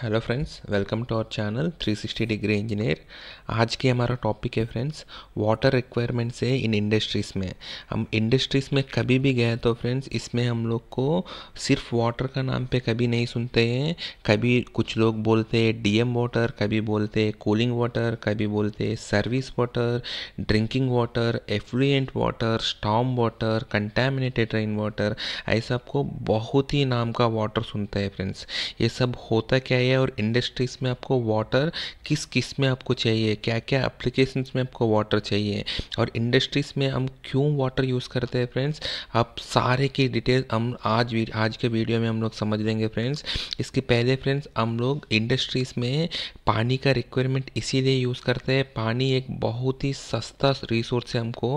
hello friends welcome to our channel 360 degree engineer आज के हमारा टॉपिक है फ्रेंड्स वाटर रिक्वायरमेंट्स है इन इंडस्ट्रीज़ में हम इंडस्ट्रीज़ में कभी भी गए तो फ्रेंड्स इसमें हम लोग को सिर्फ वाटर का नाम पे कभी नहीं सुनते हैं कभी कुछ लोग बोलते हैं डीएम वाटर कभी बोलते हैं कूलिंग वाटर कभी बोलते हैं service water drinking water effluent water storm water contaminated rain water ऐसा आपको बहुत ही नाम का वाटर सुनते हैं फ्रेंड्स ये सब होता क्या चाहिए और इंडस्ट्रीज़ में आपको वाटर किस किस में आपको चाहिए क्या क्या अप्लीकेशन में आपको वाटर चाहिए और इंडस्ट्रीज़ में हम क्यों वाटर यूज़ करते हैं फ्रेंड्स आप सारे की डिटेल हम आज आज के वीडियो में हम लोग समझ लेंगे फ्रेंड्स इसके पहले फ्रेंड्स हम लोग इंडस्ट्रीज़ में पानी का रिक्वायरमेंट इसीलिए यूज़ करते हैं पानी एक बहुत ही सस्ता रिसोर्स है हमको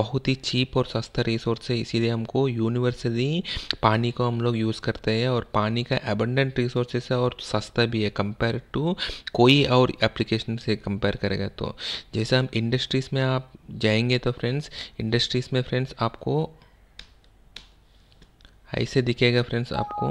बहुत ही चीप और सस्ता रिसोर्स है इसीलिए हमको यूनिवर्सली पानी को हम लोग यूज़ करते हैं और पानी का एबंडेंट रिसोर्सेस है और सस्ता सस्ता भी है कंपेयर टू कोई और एप्लीकेशन से कंपेयर करेगा तो जैसे हम इंडस्ट्रीज़ में आप जाएंगे तो फ्रेंड्स इंडस्ट्रीज़ में फ्रेंड्स आपको ऐसे दिखेगा फ्रेंड्स आपको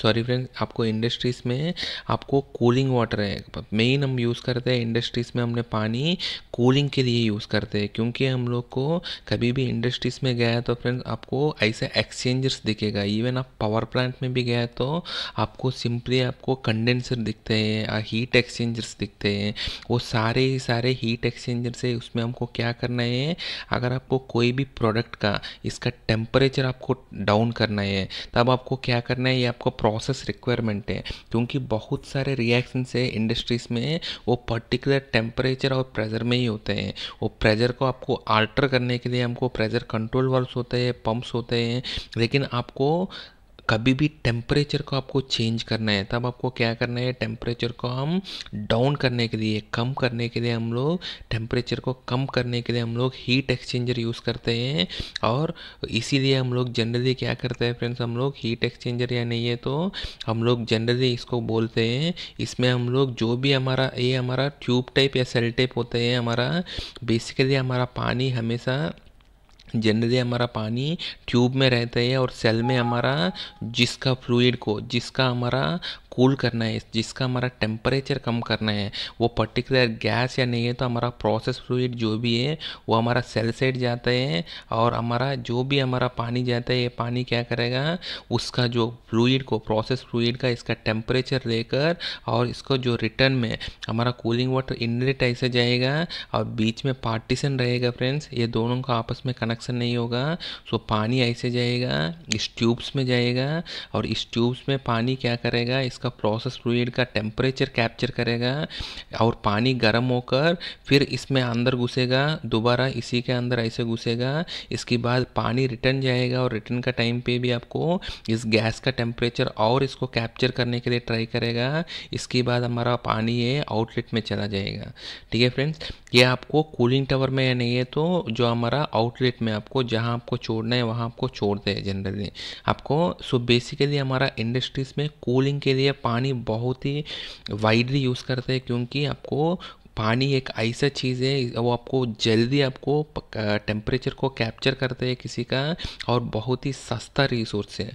सॉरी फ्रेंड्स आपको इंडस्ट्रीज़ में आपको कूलिंग वाटर है मेन हम यूज़ करते हैं इंडस्ट्रीज़ में हमने पानी कूलिंग के लिए यूज़ करते हैं क्योंकि हम लोग को कभी भी इंडस्ट्रीज़ में गया तो फ्रेंड्स आपको ऐसे एक्सचेंजर्स दिखेगा इवन आप पावर प्लांट में भी गया तो आपको सिंपली आपको कंडेंसर दिखते हैं हीट एक्सचेंजर्स दिखते हैं वो सारे ही सारे हीट एक्सचेंजर्स है उसमें हमको क्या करना है अगर आपको कोई भी प्रोडक्ट का इसका टेम्परेचर आपको डाउन करना है तब आपको क्या करना है ये आपको प्रोसेस रिक्वायरमेंट है क्योंकि बहुत सारे रिएक्शंस है इंडस्ट्रीज़ में वो पर्टिकुलर टेम्परेचर और प्रेशर में ही होते हैं वो प्रेशर को आपको आल्टर करने के लिए हमको प्रेशर कंट्रोल वाल्व्स होते हैं पंप्स होते हैं लेकिन आपको कभी भी टेम्परेचर को आपको चेंज करना है तब आपको क्या करना है टेम्परेचर को हम डाउन करने के लिए कम करने के लिए हम लोग टेम्परेचर को कम करने के लिए हम लोग हीट एक्सचेंजर यूज़ करते हैं और इसीलिए हम लोग जनरली क्या करते हैं फ्रेंड्स हम लोग हीट एक्सचेंजर या नहीं है तो हम लोग जनरली इसको बोलते हैं इसमें हम लोग जो भी हमारा ये हमारा ट्यूब टाइप या सेल टाइप होते हैं हमारा बेसिकली हमारा पानी हमेशा जनरली हमारा पानी ट्यूब में रहता है और सेल में हमारा जिसका फ्लूइड को जिसका हमारा कूल करना है जिसका हमारा टेम्परेचर कम करना है वो पर्टिकुलर गैस या नहीं है तो हमारा प्रोसेस फ्लूड जो भी है वो हमारा सेल सेट जाता है और हमारा जो भी हमारा पानी जाता है ये पानी क्या करेगा उसका जो फ्लूड को प्रोसेस फ्लूड का इसका टेम्परेचर लेकर और इसको जो रिटर्न में हमारा कूलिंग वाटर इनरेट ऐसे जाएगा और बीच में पार्टीशन रहेगा फ्रेंड्स ये दोनों का आपस में कनेक्शन नहीं होगा सो पानी ऐसे जाएगा इस ट्यूब्स में जाएगा और इस ट्यूब्स में पानी क्या करेगा इसका इसका प्रोसेस फ्लूड का टेम्परेचर कैप्चर करेगा और पानी गर्म होकर फिर इसमें अंदर घुसेगा दोबारा इसी के अंदर ऐसे घुसेगा इसके बाद पानी रिटर्न जाएगा और रिटर्न का टाइम पे भी आपको इस गैस का टेम्परेचर और इसको कैप्चर करने के लिए ट्राई करेगा इसके बाद हमारा पानी ये आउटलेट में चला जाएगा ठीक है फ्रेंड्स ये आपको कूलिंग टावर में या नहीं है तो जो हमारा आउटलेट में आपको जहाँ आपको छोड़ना है वहाँ आपको छोड़ते हैं जनरली आपको सो बेसिकली हमारा इंडस्ट्रीज़ में कूलिंग के लिए इसलिए पानी बहुत ही वाइडली यूज़ करते हैं क्योंकि आपको पानी एक ऐसा चीज़ है वो आपको जल्दी आपको टेम्परेचर को कैप्चर करते हैं किसी का और बहुत ही सस्ता रिसोर्स है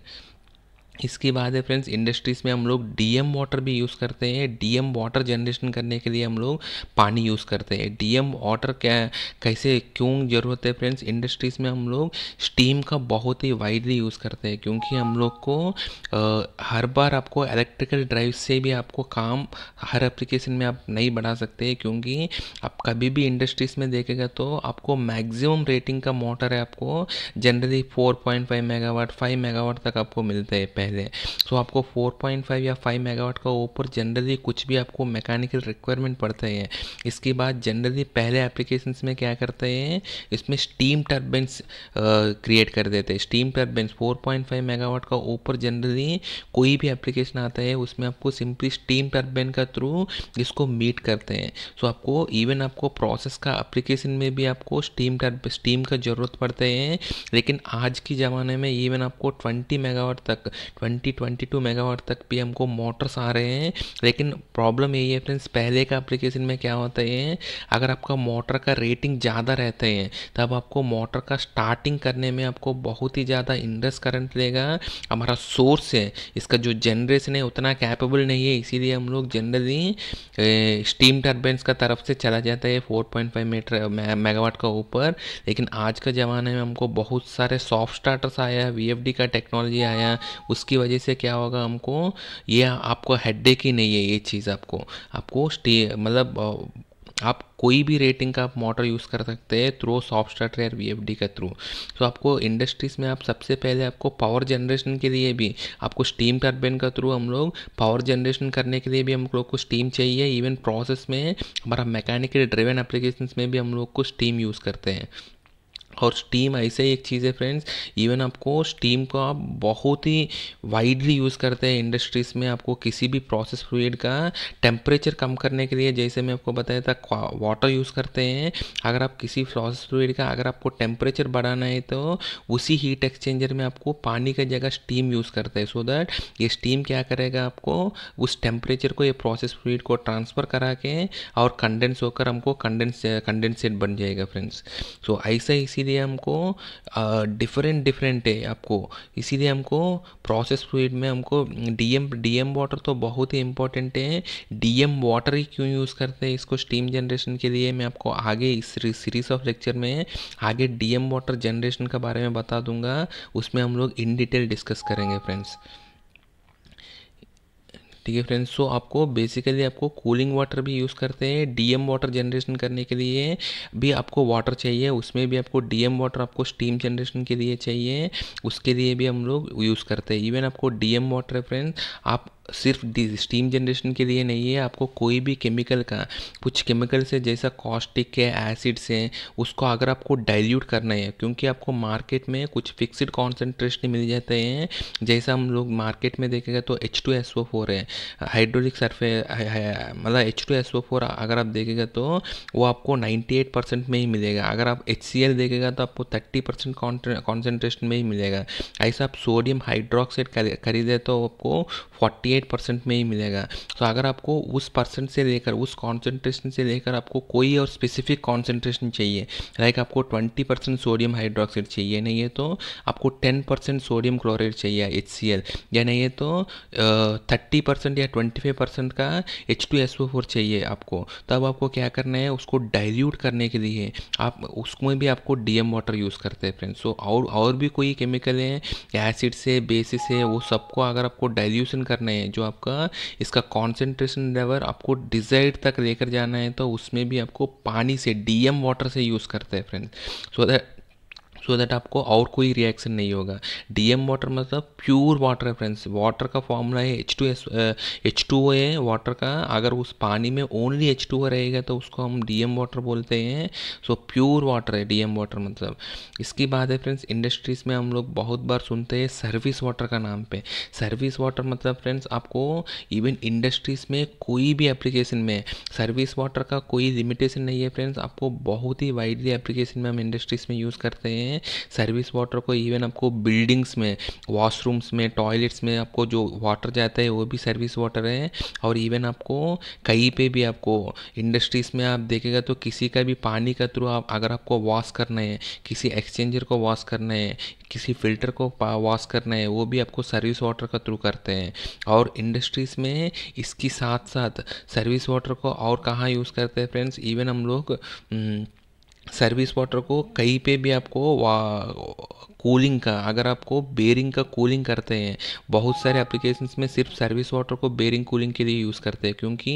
इसके बाद है फ्रेंड्स इंडस्ट्रीज़ में हम लोग डीएम वाटर भी यूज़ करते हैं डीएम वाटर जनरेशन करने के लिए हम लोग पानी यूज़ करते हैं डीएम वाटर क्या कैसे क्यों ज़रूरत है फ्रेंड्स इंडस्ट्रीज़ में हम लोग स्टीम का बहुत ही वाइडली यूज़ करते हैं क्योंकि हम लोग को आ, हर बार आपको इलेक्ट्रिकल ड्राइव से भी आपको काम हर अप्लीकेशन में आप नहीं बढ़ा सकते क्योंकि आप कभी भी इंडस्ट्रीज़ में देखेगा तो आपको मैगजिम रेटिंग का मोटर है आपको जनरली 4.5 मेगावाट फाइव मेगावाट तक आपको मिलते हैं रहे हैं सो so, आपको 4.5 या 5 मेगावाट का ऊपर जनरली कुछ भी आपको मैकेनिकल रिक्वायरमेंट पड़ते हैं इसके बाद जनरली पहले एप्लीकेशन में क्या करते हैं इसमें स्टीम टर्बाइंस क्रिएट कर देते हैं स्टीम टर्बाइंस 4.5 मेगावाट का ऊपर जनरली कोई भी एप्लीकेशन आता है उसमें आपको सिंपली स्टीम टर्बेन का थ्रू इसको मीट करते हैं सो so, आपको इवन आपको प्रोसेस का एप्लीकेशन में भी आपको स्टीम टर्ब स्टीम का ज़रूरत पड़ते हैं लेकिन आज के ज़माने में इवन आपको 20 मेगावाट तक ट्वेंटी ट्वेंटी टू मेगावाट तक भी हमको मोटर्स आ रहे हैं लेकिन प्रॉब्लम यही है फ्रेंड्स पहले का एप्लीकेशन में क्या होता है अगर आपका मोटर का रेटिंग ज़्यादा रहते हैं तब आपको मोटर का स्टार्टिंग करने में आपको बहुत ही ज़्यादा इंडस करंट लेगा हमारा सोर्स है इसका जो जनरेशन है उतना कैपेबल नहीं है इसीलिए हम लोग जनरली स्टीम टर्बेंस का तरफ से चला जाता है फाइव मीटर मेगावाट का ऊपर लेकिन आज के ज़माने में हमको बहुत सारे सॉफ्ट स्टार्टर्स आया वी का टेक्नोलॉजी आया उस उसकी वजह से क्या होगा हमको ये आपको हेड ही नहीं है ये चीज़ आपको आपको मतलब आप कोई भी रेटिंग का आप मोटर यूज़ कर सकते हैं through soft starter V F D के थ्रू तो आपको इंडस्ट्रीज़ में आप सबसे पहले आपको पावर जनरेशन के लिए भी आपको स्टीम टर्बेन का थ्रू हम लोग पावर जनरेशन करने के लिए भी हम लोग को स्टीम चाहिए इवन प्रोसेस में हमारा मैकेनिकल ड्रिवन एप्लीकेशन में भी हम लोग को स्टीम यूज़ करते हैं और स्टीम ऐसे ही एक चीज़ है फ्रेंड्स इवन आपको स्टीम को आप बहुत ही वाइडली यूज़ करते हैं इंडस्ट्रीज़ में आपको किसी भी प्रोसेस फ्लूड का टेम्परेचर कम करने के लिए जैसे मैं आपको बताया था वाटर यूज़ करते हैं अगर आप किसी प्रोसेस फ्लूड का अगर आपको टेम्परेचर बढ़ाना है तो उसी हीट एक्सचेंजर में आपको पानी की जगह स्टीम यूज़ करते हैं सो दैट ये स्टीम क्या करेगा आपको उस टेम्परेचर को ये प्रोसेस फ्लूड को ट्रांसफ़र करा के और कंडेंस होकर हमको कंडेंस कंडेंसेट बन जाएगा फ्रेंड्स सो ऐसा ही इसीलिए हमको डिफरेंट डिफरेंट है आपको इसीलिए हमको प्रोसेस फ्लूड में हमको डीएम डीएम वाटर तो बहुत ही इंपॉर्टेंट है डीएम वाटर ही क्यों यूज़ करते हैं इसको स्टीम जनरेशन के लिए मैं आपको आगे इस सीरीज ऑफ लेक्चर में आगे डीएम वाटर जनरेशन के बारे में बता दूंगा उसमें हम लोग इन डिटेल डिस्कस करेंगे फ्रेंड्स ठीक है फ्रेंड्स सो आपको बेसिकली आपको कूलिंग वाटर भी यूज़ करते हैं डीएम वाटर जनरेशन करने के लिए भी आपको वाटर चाहिए उसमें भी आपको डीएम वाटर आपको स्टीम जनरेशन के लिए चाहिए उसके लिए भी हम लोग यूज़ करते हैं इवन आपको डीएम वाटर फ्रेंड्स आप सिर्फ स्टीम जनरेशन के लिए नहीं है आपको कोई भी केमिकल का कुछ केमिकल से जैसा कॉस्टिक है एसिड्स से उसको अगर आपको डाइल्यूट करना है क्योंकि आपको मार्केट में कुछ फिक्सड कॉन्सेंट्रेशन मिल जाते हैं जैसा हम लोग मार्केट में देखेंगे तो H two S O four है हाइड्रोलिक सरफे मतलब H two S O four अगर आप देखेगा तो वो आपको नाइन्टी एट परसेंट में ही मिलेगा अगर आप एच सी एल देखेगा तो आपको थर्टी परसेंट कॉन्सेंट्रेशन में ही मिलेगा ऐसा आप सोडियम हाइड्रोक्साइड खरीदे तो आपको फोर्टी एट परसेंट में ही मिलेगा तो अगर आपको उस परसेंट से लेकर उस कॉन्सेंट्रेशन से लेकर आपको कोई और स्पेसिफिक कॉन्सेंट्रेशन चाहिए लाइक आपको ट्वेंटी परसेंट सोडियम हाइड्रोक्साइड चाहिए नहीं है तो आपको टेन परसेंट सोडियम क्लोराइड चाहिए एच सी एल या नहीं है तो थर्टी परसेंट या ट्वेंटी फाइव परसेंट का H two S O four चाहिए आपको तब आपको क्या करना है उसको डाइल्यूट करने के लिए आप उसमें भी आपको डी एम वाटर यूज़ करते हैं फ्रेंड्स सो तो और और भी कोई केमिकल है एसिड से बेसिस है वो सबको अगर आपको डाइल्यूशन करना है है जो आपका इसका कॉन्सेंट्रेशन लेवल आपको डिजाइड तक लेकर जाना है तो उसमें भी आपको पानी से डीएम वाटर से यूज़ करते हैं friends so that so that आपको और कोई रिएक्शन नहीं होगा डीएम वाटर मतलब प्योर वाटर है फ्रेंड्स वाटर का फॉर्मूला है H two S H two O है वाटर का अगर उस पानी में ओनली एच टू ओ रहेगा तो उसको हम डीएम वाटर बोलते हैं सो प्योर वाटर है डीएम वाटर मतलब इसकी बात है फ्रेंड्स इंडस्ट्रीज़ में हम लोग बहुत बार सुनते हैं सर्विस वाटर का नाम पे सर्विस वाटर मतलब फ्रेंड्स आपको इवन इंडस्ट्रीज़ में कोई भी एप्लीकेशन में सर्विस वाटर का कोई लिमिटेशन नहीं है फ्रेंड्स आपको बहुत ही वाइडली एप्लीकेशन में हम इंडस्ट्रीज़ में यूज़ करते हैं में सर्विस वाटर को इवन आपको बिल्डिंग्स में वॉशरूम्स में टॉयलेट्स में आपको जो वाटर जाता है वो भी सर्विस वाटर है और इवन आपको कहीं पे भी आपको इंडस्ट्रीज़ में आप देखेगा तो किसी का भी पानी का थ्रू आप अगर आपको वॉश करना है किसी एक्सचेंजर को वॉश करना है किसी फिल्टर को वॉश करना है वो भी आपको सर्विस वाटर का थ्रू करते हैं और इंडस्ट्रीज़ में इसके साथ साथ सर्विस वाटर को और कहाँ यूज़ करते हैं फ्रेंड्स इवन हम लोग सर्विस वाटर को कहीं पे भी आपको कूलिंग का अगर आपको बेरिंग का कूलिंग करते हैं बहुत सारे एप्लीकेशंस में सिर्फ सर्विस वाटर को बेरिंग कूलिंग के लिए यूज़ करते हैं क्योंकि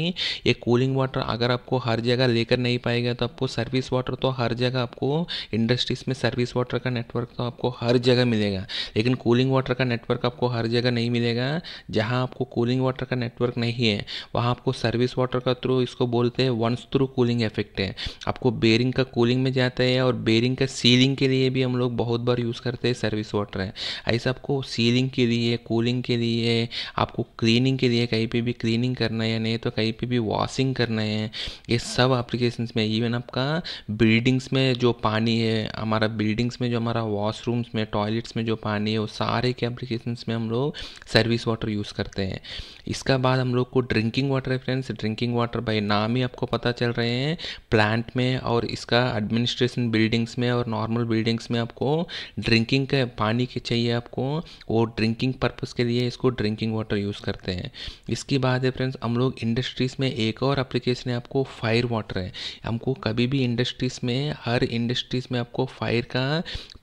ये कूलिंग वाटर अगर आपको हर जगह लेकर नहीं पाएगा तो आपको सर्विस वाटर तो हर जगह आपको इंडस्ट्रीज में सर्विस वाटर का नेटवर्क तो आपको हर जगह मिलेगा लेकिन कूलिंग वाटर का नेटवर्क आपको हर जगह नहीं मिलेगा जहाँ आपको कूलिंग वाटर का नेटवर्क नहीं है वहाँ आपको सर्विस वाटर का थ्रू इसको बोलते हैं वंस थ्रू कूलिंग इफेक्ट है आपको बेरिंग का कूलिंग में जाता है और बेरिंग का सीलिंग के लिए भी हम लोग बहुत बार यूज़ करते सर्विस वाटर है ऐसे आपको सीलिंग के लिए कूलिंग के लिए आपको क्लीनिंग के लिए कहीं पे भी क्लीनिंग करना है नहीं तो कहीं पे भी वॉशिंग करना है ये सब एप्लीकेशंस में इवन आपका बिल्डिंग्स में जो पानी है हमारा बिल्डिंग्स में जो हमारा वॉशरूम्स में टॉयलेट्स में जो पानी है वो सारे के एप्लीकेशंस में हम लोग सर्विस वाटर यूज़ करते हैं इसका बाद हम लोग को ड्रिंकिंग वाटर है फ्रेंड्स ड्रिंकिंग वाटर बाई नाम ही आपको पता चल रहे हैं प्लांट में और इसका एडमिनिस्ट्रेशन बिल्डिंग्स में और नॉर्मल बिल्डिंग्स में आपको ड्रिंक ड्रिंकिंग के पानी के चाहिए आपको वो ड्रिंकिंग पर्पज़ के लिए इसको ड्रिंकिंग वाटर यूज़ करते हैं इसके बाद है फ्रेंड्स हम लोग इंडस्ट्रीज़ में एक और अप्लीकेशन है आपको फायर वाटर है हमको कभी भी इंडस्ट्रीज़ में हर इंडस्ट्रीज़ में आपको फायर का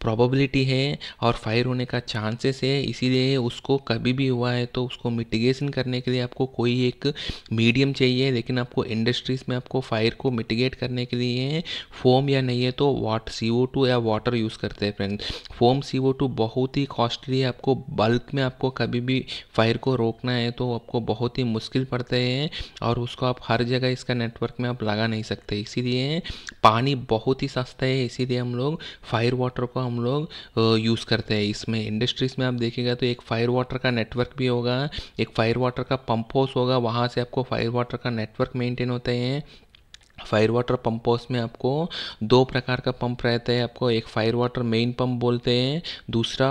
प्रॉबिलिटी है और फायर होने का चांसेस है इसीलिए उसको कभी भी हुआ है तो उसको मिटिगेशन करने के लिए आपको कोई एक मीडियम चाहिए लेकिन आपको इंडस्ट्रीज़ में आपको फायर को मिटिगेट करने के लिए फोम या नहीं है तो वाट सी या वाटर यूज़ करते हैं friends foam foam C O two बहुत ही कॉस्टली है आपको बल्क में आपको कभी भी फायर को रोकना है तो आपको बहुत ही मुश्किल पड़ते हैं और उसको आप हर जगह इसका नेटवर्क में आप लगा नहीं सकते इसीलिए पानी बहुत ही सस्ता है इसीलिए हम लोग फायर वाटर को हम लोग यूज़ करते हैं इसमें इंडस्ट्रीज़ में आप देखिएगा तो एक फायर वाटर का नेटवर्क भी होगा एक फायर वाटर का पंप हाउस होगा वहाँ से आपको फायर वाटर का नेटवर्क मेंटेन होते हैं फायर वाटर पंप हाउस में आपको दो प्रकार का पंप रहता है आपको एक फायर वाटर मेन पंप बोलते हैं दूसरा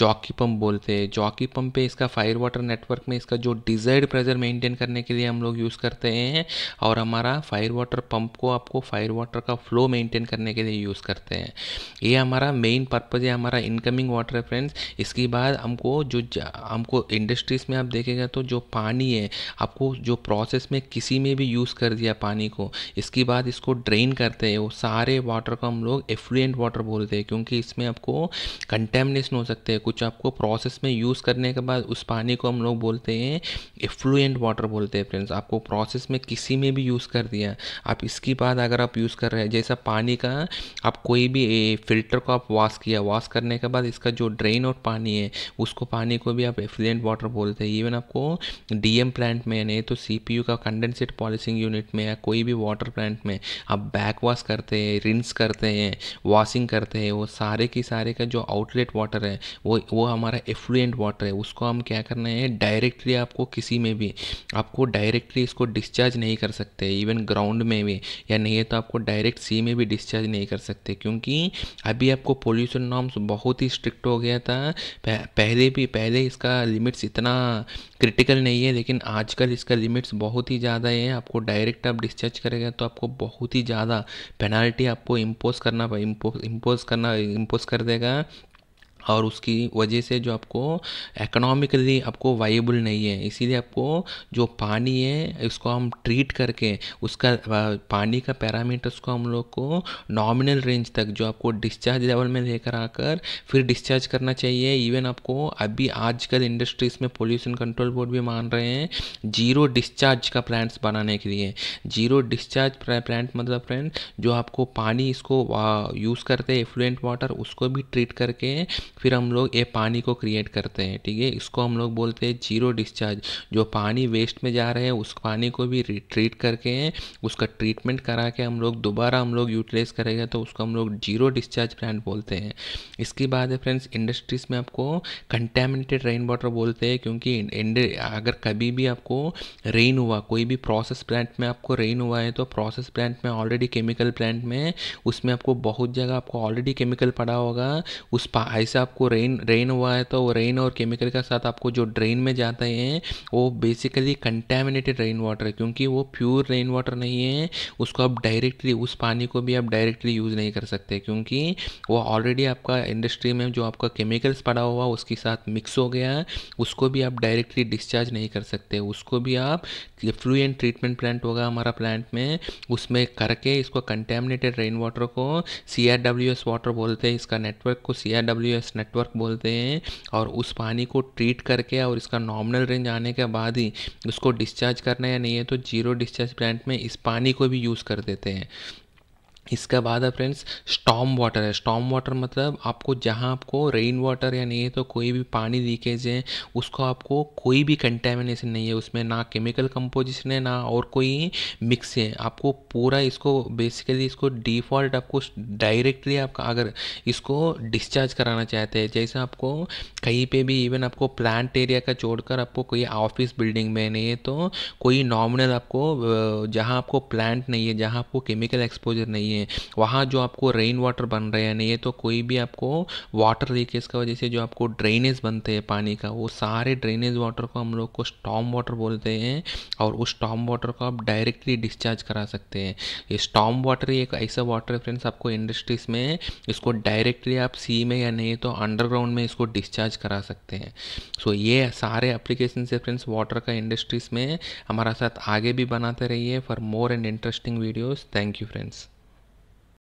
जॉकी पंप बोलते हैं जॉकी पंप पे इसका फायर वाटर नेटवर्क में इसका जो डिजायर्ड प्रेशर मेंटेन करने के लिए हम लोग यूज़ करते हैं और हमारा फायर वाटर पंप को आपको फायर वाटर का फ्लो मेंटेन करने के लिए यूज़ करते हैं ये हमारा मेन पर्पज़ है हमारा इनकमिंग वाटर है फ्रेंड्स इसके बाद हमको जो हमको इंडस्ट्रीज़ में आप देखेगा तो जो पानी है आपको जो प्रोसेस में किसी में भी यूज़ कर दिया पानी को इस इसके बाद इसको ड्रेन करते हैं वो सारे वाटर को हम लोग एफ्लुएंट वाटर बोलते हैं क्योंकि इसमें आपको कंटेमनेशन हो सकते हैं कुछ आपको प्रोसेस में यूज़ करने के बाद उस पानी को हम लोग बोलते हैं एफ्लुएंट वाटर बोलते हैं फ्रेंड्स आपको प्रोसेस में किसी में भी यूज़ कर दिया आप इसके बाद अगर आप यूज़ कर रहे हैं जैसा पानी का आप कोई भी फिल्टर को आप वॉश किया वॉश करने के बाद इसका जो ड्रेन और पानी है उसको पानी को भी आप एफ्लुएंट वाटर बोलते हैं इवन आपको डीएम प्लांट में नहीं तो सीपीयू का कंडेंसेट पॉलिसिंग यूनिट में या कोई भी वाटर प्लांट में आप बैक वॉश करते हैं रिंस करते हैं वॉशिंग करते हैं वो सारे के सारे का जो आउटलेट वाटर है वो वो हमारा एफ्लुएंट वाटर है उसको हम क्या करना है डायरेक्टली आपको किसी में भी आपको डायरेक्टली इसको डिस्चार्ज नहीं कर सकते इवन ग्राउंड में भी या नहीं है तो आपको डायरेक्ट सी में भी डिस्चार्ज नहीं कर सकते क्योंकि अभी आपको पोल्यूशन नॉर्म्स बहुत ही स्ट्रिक्ट हो गया था पहले भी पहले इसका लिमिट्स इतना क्रिटिकल नहीं है लेकिन आजकल इसका लिमिट्स बहुत ही ज़्यादा है आपको डायरेक्ट आप डिस्चार्ज करेगा तो आपको बहुत ही ज़्यादा पेनाल्टी आपको इम्पोज करना इम्पोज करना इम्पोज कर देगा और उसकी वजह से जो आपको इकोनॉमिकली आपको वाइबल नहीं है इसीलिए आपको जो पानी है उसको हम ट्रीट करके उसका पानी का पैरामीटर्स को हम लोग को नॉमिनल रेंज तक जो आपको डिस्चार्ज लेवल में लेकर आकर फिर डिस्चार्ज करना चाहिए इवन आपको अभी आजकल इंडस्ट्रीज़ में पोल्यूशन कंट्रोल बोर्ड भी मान रहे हैं जीरो डिस्चार्ज का प्लांट्स बनाने के लिए जीरो डिस्चार्ज प्लांट मतलब फ्रेंड जो आपको पानी इसको यूज़ करते हैं एफ्लुएंट वाटर उसको भी ट्रीट करके फिर हम लोग ये पानी को क्रिएट करते हैं ठीक है इसको हम लोग बोलते हैं जीरो डिस्चार्ज जो पानी वेस्ट में जा रहे हैं उस पानी को भी रिट्रीट करके हैं उसका ट्रीटमेंट करा के हम लोग दोबारा हम लोग यूटिलाइज करेंगे तो उसको हम लोग जीरो डिस्चार्ज प्लांट बोलते हैं इसके बाद है फ्रेंड्स इंडस्ट्रीज़ में आपको कंटेमिनेटेड रेन वाटर बोलते हैं क्योंकि अगर कभी भी आपको रेन हुआ कोई भी प्रोसेस प्लांट में आपको रेन हुआ है तो प्रोसेस प्लांट में ऑलरेडी केमिकल प्लांट में उसमें आपको बहुत जगह आपको ऑलरेडी केमिकल पड़ा होगा उस ऐसा आपको रेन रेन हुआ है तो वो रेन और केमिकल के साथ आपको जो ड्रेन में जाते हैं वो बेसिकली कंटेमिनेटेड रेन वाटर है क्योंकि वो प्योर रेन वाटर नहीं है उसको आप डायरेक्टली उस पानी को भी आप डायरेक्टली यूज़ नहीं कर सकते क्योंकि वो ऑलरेडी आपका इंडस्ट्री में जो आपका केमिकल्स पड़ा हुआ उसके साथ मिक्स हो गया उसको भी आप डायरेक्टली डिस्चार्ज नहीं कर सकते उसको भी आप फ्लूएंट ट्रीटमेंट प्लांट होगा हमारा प्लांट में उसमें करके इसको कंटेमिनेटेड रेन वाटर को सी वाटर बोलते हैं इसका नेटवर्क को सी नेटवर्क बोलते हैं और उस पानी को ट्रीट करके और इसका नॉर्मल रेंज आने के बाद ही उसको डिस्चार्ज करना या नहीं है तो जीरो डिस्चार्ज प्लांट में इस पानी को भी यूज़ कर देते हैं इसका बाद है फ्रेंड्स स्टॉम वाटर है स्टॉम वाटर मतलब आपको जहाँ आपको रेन वाटर या नहीं है तो कोई भी पानी लीकेज है उसको आपको कोई भी कंटेमिनेशन नहीं है उसमें ना केमिकल कंपोजिशन है ना और कोई मिक्स है आपको पूरा इसको बेसिकली इसको डिफॉल्ट आपको डायरेक्टली आपका अगर इसको डिस्चार्ज कराना चाहते हैं जैसे आपको कहीं पर भी इवन आपको प्लांट एरिया का छोड़कर आपको कोई ऑफिस बिल्डिंग में नहीं है तो कोई नॉमिनल आपको जहाँ आपको प्लांट नहीं है जहाँ आपको केमिकल एक्सपोजर नहीं है हैं वहाँ जो आपको रेन वाटर बन रहे हैं नहीं ये तो कोई भी आपको वाटर लीकेज का वजह से जो आपको ड्रेनेज बनते हैं पानी का वो सारे ड्रेनेज वाटर को हम लोग को स्टॉम वाटर बोलते हैं और उस स्टॉम वाटर को आप डायरेक्टली डिस्चार्ज करा सकते हैं ये स्टॉम वाटर एक ऐसा वाटर है फ्रेंड्स आपको इंडस्ट्रीज़ में इसको डायरेक्टली आप सी में या नहीं तो अंडरग्राउंड में इसको डिस्चार्ज करा सकते हैं सो ये सारे एप्लीकेशन से फ्रेंड्स वाटर का इंडस्ट्रीज़ में हमारा साथ आगे भी बनाते रहिए for more and interesting videos thank you friends